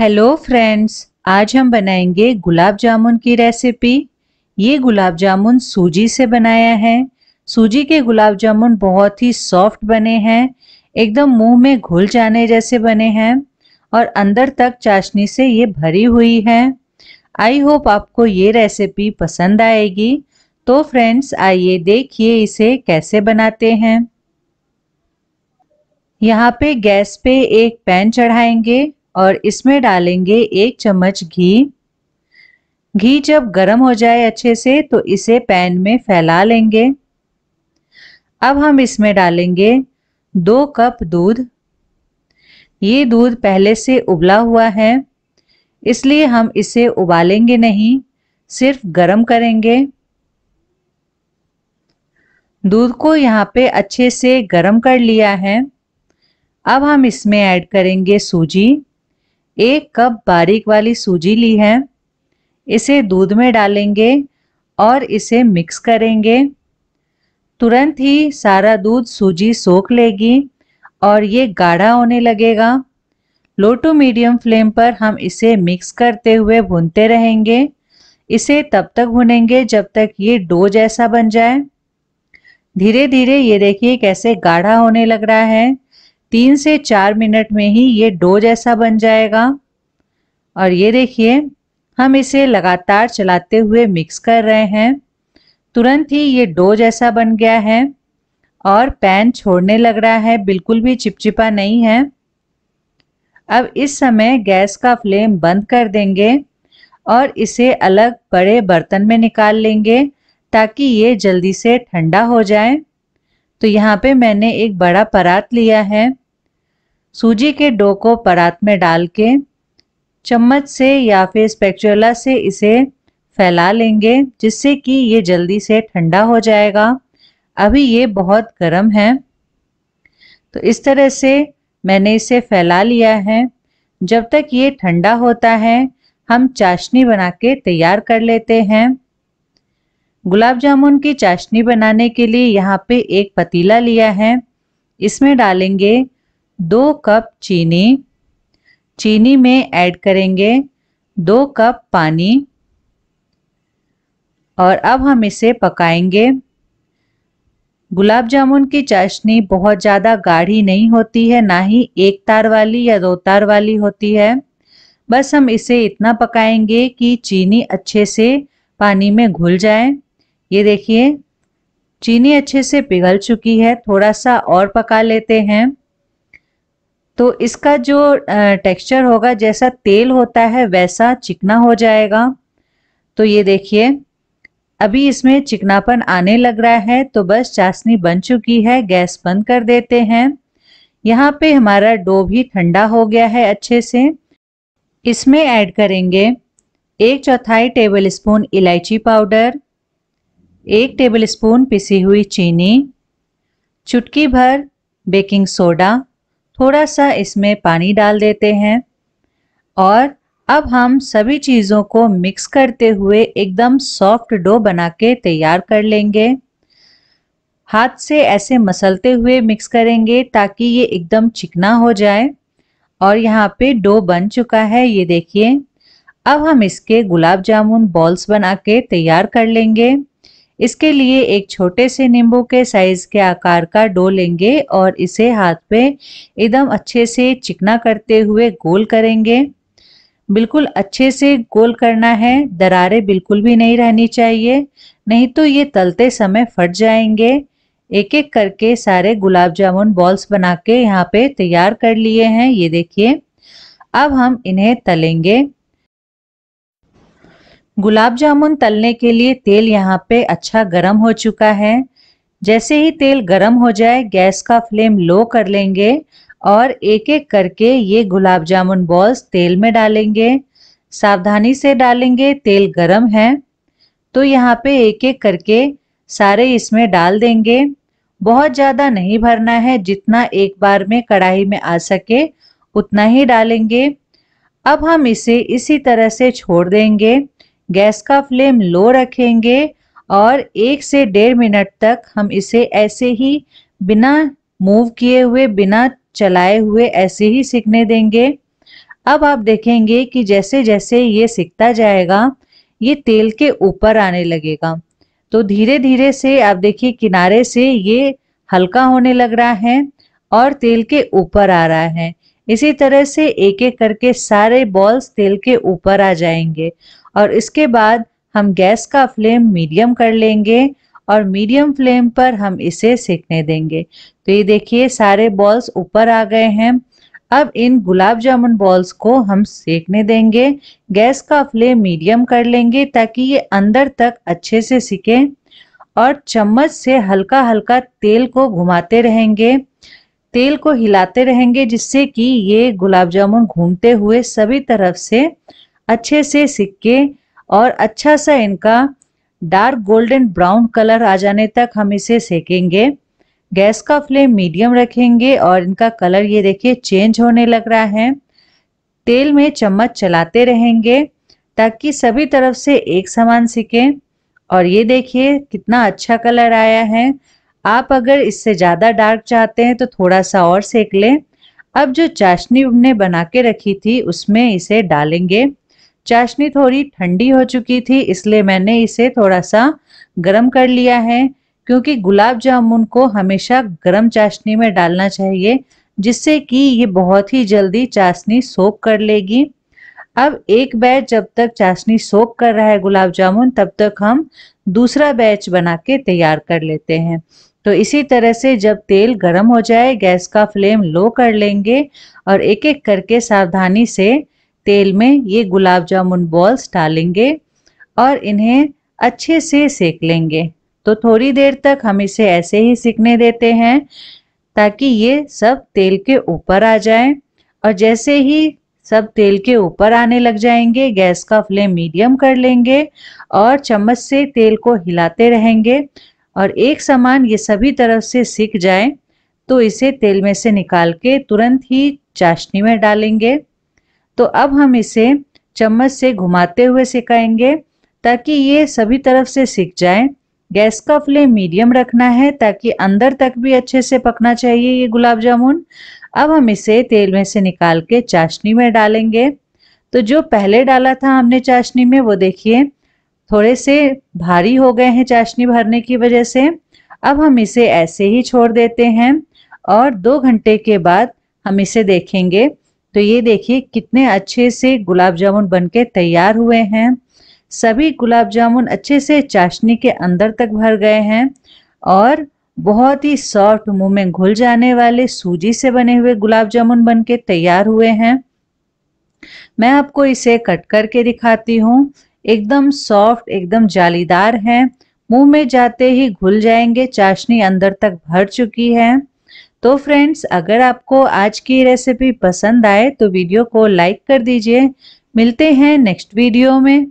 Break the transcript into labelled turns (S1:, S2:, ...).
S1: hello friends आज हम बनाएंगे गुलाब जामुन की रेसिपी ये गुलाब जामुन सूजी से बनाया है सूजी के गुलाब जामुन बहुत ही सॉफ्ट बने हैं एकदम मुंह में घुल जाने जैसे बने हैं और अंदर तक चाशनी से ये भरी हुई है आई होप आपको ये रेसिपी पसंद आएगी तो फ्रेंड्स आइए देखिए इसे कैसे बनाते हैं यहाँ पे गैस पे एक पैन चढ़ाएंगे और इसमें डालेंगे एक चम्मच घी घी जब गर्म हो जाए अच्छे से तो इसे पैन में फैला लेंगे अब हम इसमें डालेंगे दो कप दूध ये दूध पहले से उबला हुआ है इसलिए हम इसे उबालेंगे नहीं सिर्फ गर्म करेंगे दूध को यहाँ पे अच्छे से गर्म कर लिया है अब हम इसमें ऐड करेंगे सूजी एक कप बारीक वाली सूजी ली है इसे दूध में डालेंगे और इसे मिक्स करेंगे तुरंत ही सारा दूध सूजी सोख लेगी और ये गाढ़ा होने लगेगा लो टू मीडियम फ्लेम पर हम इसे मिक्स करते हुए भूनते रहेंगे इसे तब तक भुनेंगे जब तक ये डो जैसा बन जाए धीरे धीरे ये देखिए कैसे गाढ़ा होने लग रहा है तीन से चार मिनट में ही ये डो जैसा बन जाएगा और ये देखिए हम इसे लगातार चलाते हुए मिक्स कर रहे हैं तुरंत ही ये डो जैसा बन गया है और पैन छोड़ने लग रहा है बिल्कुल भी चिपचिपा नहीं है अब इस समय गैस का फ्लेम बंद कर देंगे और इसे अलग बड़े बर्तन में निकाल लेंगे ताकि ये जल्दी से ठंडा हो जाए तो यहाँ पे मैंने एक बड़ा परात लिया है सूजी के डो को परात में डाल के चम्मच से या फिर स्पेक्चुला से इसे फैला लेंगे जिससे कि ये जल्दी से ठंडा हो जाएगा अभी ये बहुत गर्म है तो इस तरह से मैंने इसे फैला लिया है जब तक ये ठंडा होता है हम चाशनी बना के तैयार कर लेते हैं गुलाब जामुन की चाशनी बनाने के लिए यहाँ पे एक पतीला लिया है इसमें डालेंगे दो कप चीनी चीनी में ऐड करेंगे दो कप पानी और अब हम इसे पकाएंगे गुलाब जामुन की चाशनी बहुत ज़्यादा गाढ़ी नहीं होती है ना ही एक तार वाली या दो तार वाली होती है बस हम इसे इतना पकाएंगे कि चीनी अच्छे से पानी में घुल जाए ये देखिए चीनी अच्छे से पिघल चुकी है थोड़ा सा और पका लेते हैं तो इसका जो टेक्सचर होगा जैसा तेल होता है वैसा चिकना हो जाएगा तो ये देखिए अभी इसमें चिकनापन आने लग रहा है तो बस चाशनी बन चुकी है गैस बंद कर देते हैं यहाँ पे हमारा डो भी ठंडा हो गया है अच्छे से इसमें ऐड करेंगे एक चौथाई टेबल स्पून इलायची पाउडर एक टेबल स्पून पिसी हुई चीनी चुटकी भर बेकिंग सोडा थोड़ा सा इसमें पानी डाल देते हैं और अब हम सभी चीज़ों को मिक्स करते हुए एकदम सॉफ्ट डो बना के तैयार कर लेंगे हाथ से ऐसे मसलते हुए मिक्स करेंगे ताकि ये एकदम चिकना हो जाए और यहाँ पे डो बन चुका है ये देखिए अब हम इसके गुलाब जामुन बॉल्स बना के तैयार कर लेंगे इसके लिए एक छोटे से नींबू के साइज के आकार का डो लेंगे और इसे हाथ पे एकदम अच्छे से चिकना करते हुए गोल करेंगे बिल्कुल अच्छे से गोल करना है दरारें बिल्कुल भी नहीं रहनी चाहिए नहीं तो ये तलते समय फट जाएंगे एक एक करके सारे गुलाब जामुन बॉल्स बना के यहाँ पे तैयार कर लिए हैं ये देखिए अब हम इन्हें तलेंगे गुलाब जामुन तलने के लिए तेल यहाँ पे अच्छा गर्म हो चुका है जैसे ही तेल गर्म हो जाए गैस का फ्लेम लो कर लेंगे और एक एक करके ये गुलाब जामुन बॉल्स तेल में डालेंगे सावधानी से डालेंगे तेल गरम है तो यहाँ पे एक एक करके सारे इसमें डाल देंगे बहुत ज़्यादा नहीं भरना है जितना एक बार में कढ़ाई में आ सके उतना ही डालेंगे अब हम इसे इसी तरह से छोड़ देंगे गैस का फ्लेम लो रखेंगे और एक से डेढ़ मिनट तक हम इसे ऐसे ही बिना मूव किए हुए बिना चलाए हुए ऐसे ही सीखने देंगे अब आप देखेंगे कि जैसे जैसे ये सीखता जाएगा ये तेल के ऊपर आने लगेगा तो धीरे धीरे से आप देखिए किनारे से ये हल्का होने लग रहा है और तेल के ऊपर आ रहा है इसी तरह से एक एक करके सारे बॉल्स तेल के ऊपर आ जाएंगे और इसके बाद हम गैस का फ्लेम मीडियम कर लेंगे और मीडियम फ्लेम पर हम इसे सेकने देंगे तो ये देखिए सारे बॉल्स ऊपर आ गए हैं अब इन गुलाब जामुन बॉल्स को हम सेकने देंगे गैस का फ्लेम मीडियम कर लेंगे ताकि ये अंदर तक अच्छे से सिके और चम्मच से हल्का हल्का तेल को घुमाते रहेंगे तेल को हिलाते रहेंगे जिससे कि ये गुलाब जामुन घूमते हुए सभी तरफ से अच्छे से सिक्के और अच्छा सा इनका डार्क गोल्डन ब्राउन कलर आ जाने तक हम इसे सेकेंगे गैस का फ्लेम मीडियम रखेंगे और इनका कलर ये देखिए चेंज होने लग रहा है तेल में चम्मच चलाते रहेंगे ताकि सभी तरफ से एक समान सिके और ये देखिए कितना अच्छा कलर आया है आप अगर इससे ज़्यादा डार्क चाहते हैं तो थोड़ा सा और सेक लें अब जो चाशनी हमने बना के रखी थी उसमें इसे डालेंगे चाशनी थोड़ी ठंडी हो चुकी थी इसलिए मैंने इसे थोड़ा सा गर्म कर लिया है क्योंकि गुलाब जामुन को हमेशा गर्म चाशनी में डालना चाहिए जिससे कि ये बहुत ही जल्दी चाशनी सोख कर लेगी अब एक बैच जब तक चाशनी सोख कर रहा है गुलाब जामुन तब तक हम दूसरा बैच बना के तैयार कर लेते हैं तो इसी तरह से जब तेल गर्म हो जाए गैस का फ्लेम लो कर लेंगे और एक एक करके सावधानी से तेल में ये गुलाब जामुन बॉल्स डालेंगे और इन्हें अच्छे से सेक लेंगे तो थोड़ी देर तक हम इसे ऐसे ही सीखने देते हैं ताकि ये सब तेल के ऊपर आ जाए और जैसे ही सब तेल के ऊपर आने लग जाएंगे गैस का फ्लेम मीडियम कर लेंगे और चम्मच से तेल को हिलाते रहेंगे और एक समान ये सभी तरफ से सीख जाए तो इसे तेल में से निकाल के तुरंत ही चाशनी में डालेंगे तो अब हम इसे चम्मच से घुमाते हुए सिकाएंगे ताकि ये सभी तरफ से सिक जाए गैस का फ्लेम मीडियम रखना है ताकि अंदर तक भी अच्छे से पकना चाहिए ये गुलाब जामुन अब हम इसे तेल में से निकाल के चाशनी में डालेंगे तो जो पहले डाला था हमने चाशनी में वो देखिए थोड़े से भारी हो गए हैं चाशनी भरने की वजह से अब हम इसे ऐसे ही छोड़ देते हैं और दो घंटे के बाद हम इसे देखेंगे तो ये देखिए कितने अच्छे से गुलाब जामुन बनके तैयार हुए हैं सभी गुलाब जामुन अच्छे से चाशनी के अंदर तक भर गए हैं और बहुत ही सॉफ्ट मुंह में घुल जाने वाले सूजी से बने हुए गुलाब जामुन बनके तैयार हुए हैं मैं आपको इसे कट करके दिखाती हूँ एकदम सॉफ्ट एकदम जालीदार हैं मुंह में जाते ही घुल जाएंगे चाशनी अंदर तक भर चुकी है तो फ्रेंड्स अगर आपको आज की रेसिपी पसंद आए तो वीडियो को लाइक कर दीजिए मिलते हैं नेक्स्ट वीडियो में